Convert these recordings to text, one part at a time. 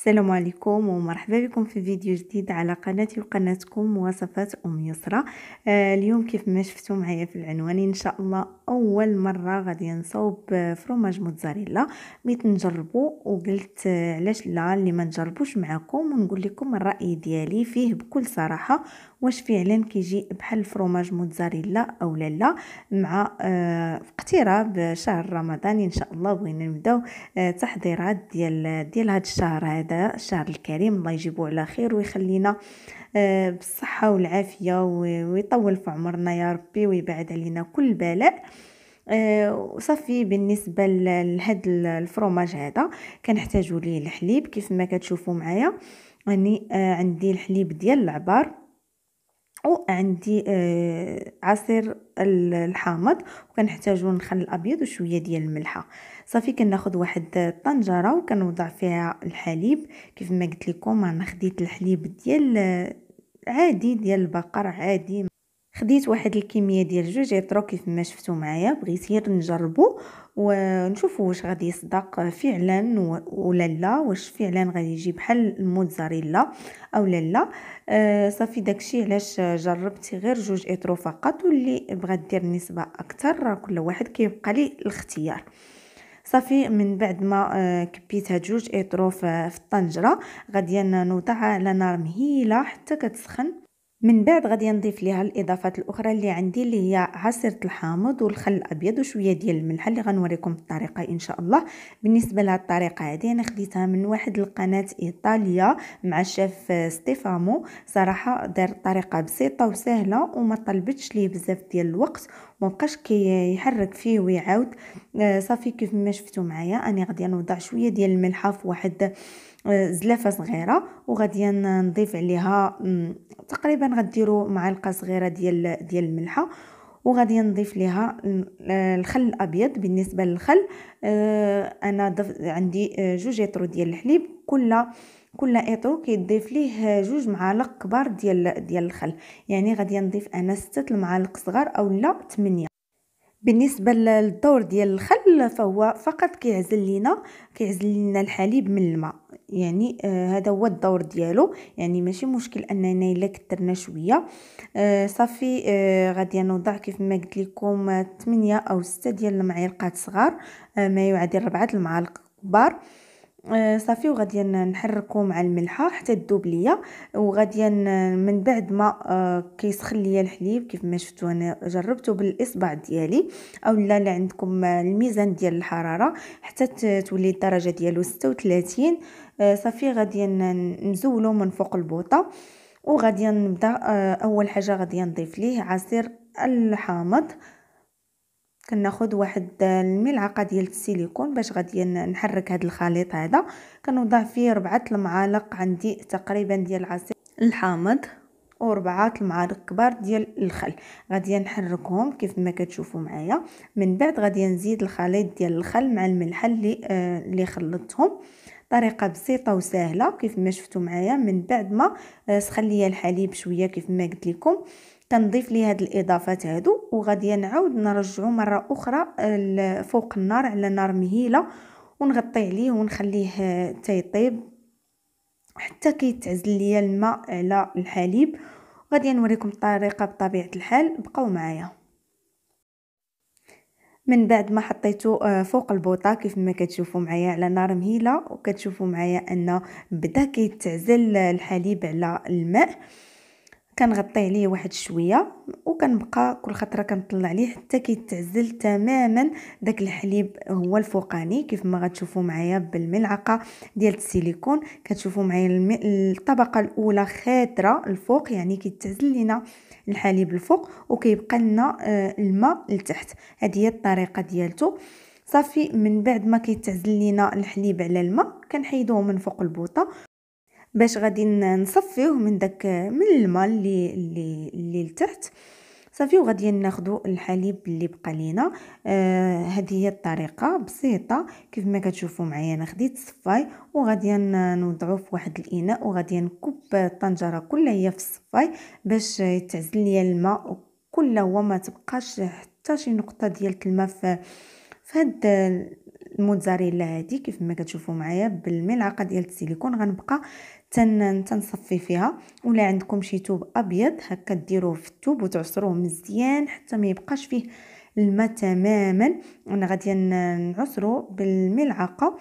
السلام عليكم ومرحبا بكم في فيديو جديد على قناتي وقناتكم وصفات ام يسرى آه اليوم كيف ما شفتوا معايا في العنوان ان شاء الله اول مره غادي نصاوب آه، فروماج موتزاريلا بغيت نجربو وقلت آه، علاش لا اللي ما نجربوش معكم ونقول لكم الراي ديالي فيه بكل صراحه واش فعلا كيجي بحال فروماج موتزاريلا او لا لا مع آه اقتراب شهر رمضان ان شاء الله بغينا نبداو آه تحضيرات ديال ديال هذا الشهر هذا هذا الشهر الكريم الله يجيبه على خير ويخلينا آه، بالصحة والعافية ويطول في عمرنا يا ربي ويبعد علينا كل بلاء آه، وصافي بالنسبه لهاد الفروماج هذا كنحتاجو ليه الحليب كيف ما كتشوفوا معايا راني يعني عندي الحليب ديال العبار وعندي آه، عصير الحامض وكنحتاجو الخل الابيض وشويه ديال الملحه صافي كناخذ واحد الطنجره وكنوضع فيها الحليب كيف ما قلت لكم انا خديت الحليب ديال آه، عادي ديال البقر عادي خديت واحد الكميه ديال جوج يطرو كيف ما شفتو معايا بغيت غير نجربو ونشوفو واش غادي يصدق فعلا ولا لا واش فعلا غادي يجي بحال الموتزاريلا او لا لا آه، صافي داكشي علاش جربت غير جوج اطرو فقط واللي بغات دير نسبه اكثر كل واحد كيبقى لي الاختيار صافي من بعد ما آه، كبيت هاد جوج اطرو في الطنجره غادي نوضعها على نار مهيله حتى كتسخن من بعد غادي نضيف ليها الاضافات الاخرى اللي عندي اللي هي عصيرة الحامض والخل الابيض وشويه ديال الملح اللي غنوريكم في الطريقه ان شاء الله بالنسبه لهاد الطريقه هذه انا خديتها من واحد القناه ايطاليا مع الشيف ستيفامو صراحه دار طريقه بسيطه وسهله وما طلبتش ليه بزاف ديال الوقت ما بقاش كيحرك فيه ويعاود آه، صافي كيف ما شفتوا معايا انا غادي نوضع شويه ديال الملحه في واحد آه، زلافه صغيره وغادي نضيف عليها تقريبا غديروا معلقه صغيره ديال ديال الملحه وغادي نضيف ليها آه، الخل الابيض بالنسبه للخل آه، انا ضفت عندي جوج اطرو ديال الحليب كل كل اطرو كيضيف ليه جوج معالق كبار ديال ديال الخل يعني غادي نضيف انا ستة المعالق صغار اولا لا 8 بالنسبه للدور ديال الخل فهو فقط كيعزل لينا كيعزل لينا الحليب من الماء يعني آه هذا هو الدور ديالو يعني ماشي مشكل اننا الا كثرنا شويه آه صافي آه غادي نوضع كيف ما قلت لكم 8 آه، او 6 ديال المعالقات صغار آه ما يعادل 4 المعالق كبار آه، صافي وغادي نحركو مع الملحه حتى تذوب ليا وغادي من بعد ما آه، كيسخن ليا الحليب كيف ما شفتوا انا جربته بالاصبع ديالي اولا اللي عندكم الميزان ديال الحراره حتى تولي الدرجه ديالو 36 آه، صافي غادي نزولو من فوق البوطه وغادي نبدا اول حاجه غادي نضيف ليه عصير الحامض كناخد واحد الملعقه ديال السيليكون باش غادي نحرك هذا الخليط هذا كنوضع فيه ربعه المعالق عندي تقريبا ديال العصير الحامض وربعة المعالق كبار ديال الخل غادي نحركهم كيف ما كتشوفوا معايا من بعد غادي نزيد الخليط ديال الخل مع الملح اللي آه اللي خلطتهم طريقه بسيطه وسهله كيف ما شفتوا معايا من بعد ما آه، سخن ليا الحليب شويه كيف ما قلت لكم كنضيف لي هاد الاضافات هادو وغادي نعاود نرجعو مره اخرى فوق النار على نار مهيله ونغطي عليه ونخليه آه، حتى يطيب حتى كيتعزل ليا الماء على الحليب غادي نوريكم الطريقه بطبيعه الحال بقاو معايا من بعد ما حطيته آه، فوق البوطة كيف ما كتشوفوا معايا على نار مهيلة وكتشوفوا معايا ان بدا كيتعزل الحليب على الماء كنغطيه ليه واحد شويه وكنبقى كل خطره كنطلع ليه حتى كيتعزل تماما داك الحليب هو الفوقاني كيف ما غتشوفوا معايا بالملعقه ديال السيليكون كتشوفوا معايا الطبقه الاولى خاتره الفوق يعني كيتعزل لينا الحليب الفوق وكيبقى لنا آه، الماء لتحت هذه هي الطريقه ديالته صافي من بعد ما كيتعزل لينا الحليب على الماء كنحيدوه من فوق البوطه باش غادي نصفيوه من داك من الماء اللي اللي اللي لتحت صافي وغادي ناخذوا الحليب اللي بقى لينا آه هذه هي الطريقه بسيطه كيف ما كتشوفوا معايا انا خديت الصفاي وغادي نوضعو في واحد الاناء وغادي نكب الطنجره كلها هي في الصفاي باش يتعزل ليا الماء هو ما تبقاش حتى شي نقطه ديال الماء في فهاد هاد الموتزاريلا هادي كيف ما كتشوفوا معايا بالملعقه ديال السيليكون غنبقى تنصفي فيها ولا عندكم شي توب ابيض هكا ديروه في التوب وتعصروه مزيان حتى ما يبقاش فيه الماء تماما انا غادي نعصرو بالملعقه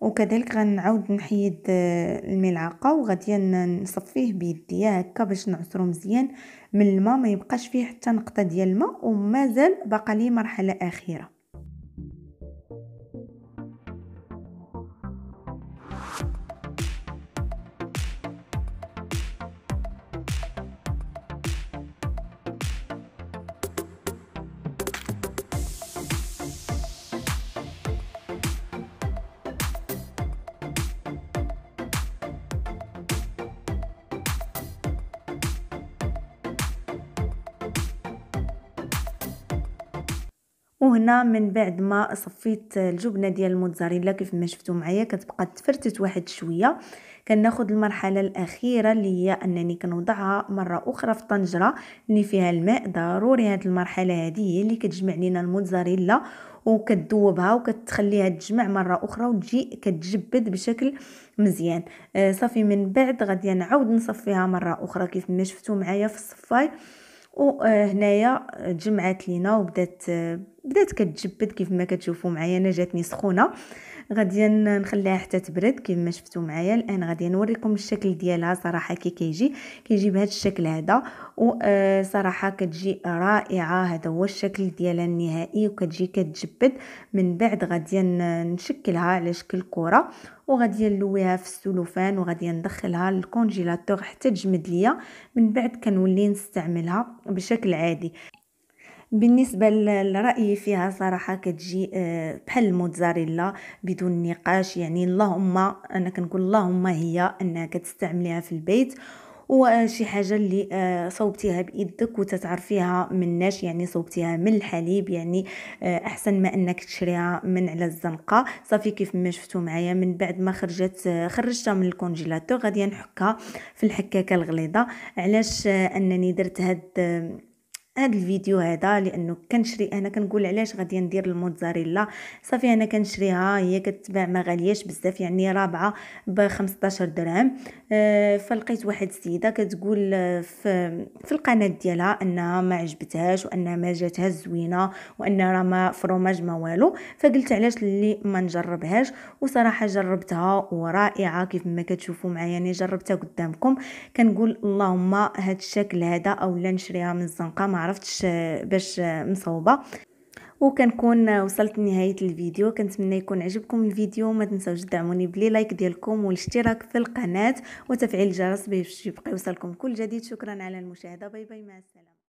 وكذلك غنعاود نحيد آه، الملعقه وغادي نصفيه بيديا هكا باش نعصرو مزيان من الماء ما يبقاش فيه حتى نقطه ديال الماء ومازال باقى لي مرحله اخيره وهنا من بعد ما صفيت الجبنه ديال الموتزاريلا كيف ما شفتوا معايا كتبقى تفرتت واحد شويه كناخذ المرحله الاخيره اللي هي انني كنوضعها مره اخرى في طنجره اللي فيها الماء ضروري هذه المرحله هذه هي اللي كتجمع لينا الموتزاريلا وكتذوبها وكتخليها تجمع مره اخرى وتجي كتجبد بشكل مزيان آه صافي من بعد غادي نعاود نصفيها مره اخرى كيف ما شفتوا معايا في الصفاي وهنايا آه، تجمعات آه، لينا وبدات آه، بدات كتجبد كيف ما كتشوفوا معايا انا جاتني سخونه غادي نخليها حتى تبرد كما شفتوا معايا الان غادي نوريكم الشكل ديالها صراحه كي كيجي كيجي بهذا الشكل هذا وصراحه آه، كتجي رائعه هذا هو الشكل ديالها النهائي وكتجي كتجبد من بعد غادي نشكلها على شكل كره وغادي نلويها في السلوفان وغادي ندخلها للكونجيلاتور حتى تجمد ليا من بعد كنولي نستعملها بشكل عادي بالنسبة لرأيي فيها صراحة كتجي آه، بحال الموتزاريلا بدون نقاش يعني اللهم انا كنقول اللهم هي انها كتستعمليها في البيت وشي آه، حاجة اللي آه، صوبتيها بيدك وتتعرفيها مناش يعني صوبتيها من الحليب يعني احسن ما انك تشريها من على الزنقة صافي كيف ما شفتو معايا من بعد ما خرجت خرجتها من الكونجيلاتور غادي نحكها في الحكاكه الغليظه علاش انني درت هاد هذا الفيديو هذا لانه كنشري انا كنقول علاش غادي ندير الموتزاريلا صافي انا كنشريها هي كتباع ما غالياش بزاف يعني رابعه ب 15 درهم آه، فلقيت واحد السيده كتقول آه، في في القناه ديالها انها ما عجبتهاش وانها ما جاتها زوينه وان راه ما فروماج ما والو فقلت علاش اللي ما نجربهاش وصراحه جربتها ورائعه كيف ما كتشوفوا معايا يعني جربتها قدامكم كنقول اللهم هاد الشكل هذا اولا نشريها من الزنقه عرفتش باش مصوبه وكنكون وصلت لنهايه الفيديو كنتمنى يكون عجبكم الفيديو ما تنساوش تدعموني بلي لايك ديالكم والاشتراك في القناه وتفعيل الجرس باش يبقى يوصلكم كل جديد شكرا على المشاهده باي باي مع السلامه